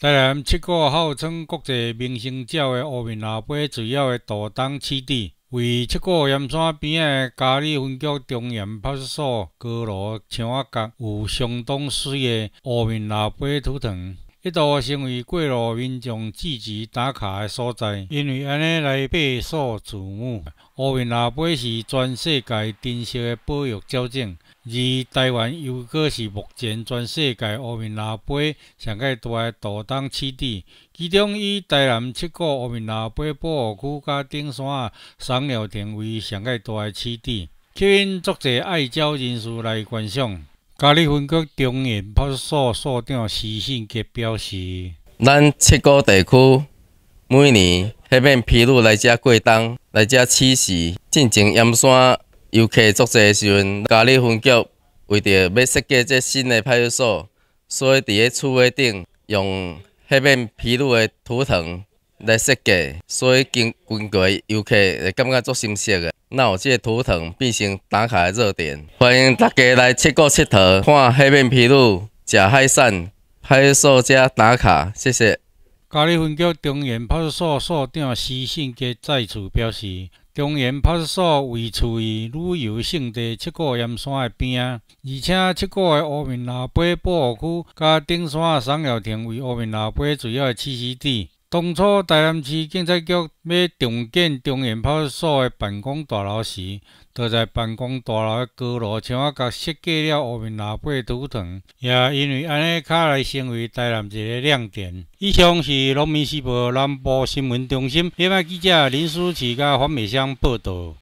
台南七股号称国际明星钓的乌面鲈鱼主要的钓场产地，为七股盐山边的嘉里分局中盐派出所高楼墙角有相当水的乌面鲈鱼图腾。一度成为过路民众聚集打卡的所在，因为安尼来备受瞩目。乌面喇叭是全世界珍惜的保育较种，而台湾又阁是目前全世界乌面喇叭上个大的活当产地，其中以台南七股乌面喇叭保护区甲顶山赏鸟亭为上个大的产地，吸引足侪爱鸟人士来观赏。嘉义分局中营派出所所长徐信杰表示，咱七股地区每年迄面皮鲁来遮过冬、来遮栖息，进前盐山游客足坐时阵，嘉义分局为着要设计这新的派出所，所以伫喺厝下顶用迄面皮鲁的图腾。来设计，所以经经过游客会感觉足新鲜的。那有即个图腾变成打卡的热点，欢迎大家来七国七佗，看海面披露，食海产，拍出所打卡，谢谢。嘉义分局中原派出所所长施信杰再次表示，中原派出所位处于旅游胜地七股盐山的边啊，而且七股的乌面腊伯保护区甲顶山的赏鸟亭为乌面腊伯主要的栖息地。当初台南市警察局要重建中研派出所的办公大楼时，就在办公大楼的高楼上方设计了五面纳的图腾，也因为安尼卡来成为台南一个亮点。以上是农民时报南部新闻中心记者林淑琪、甲黄美香报道。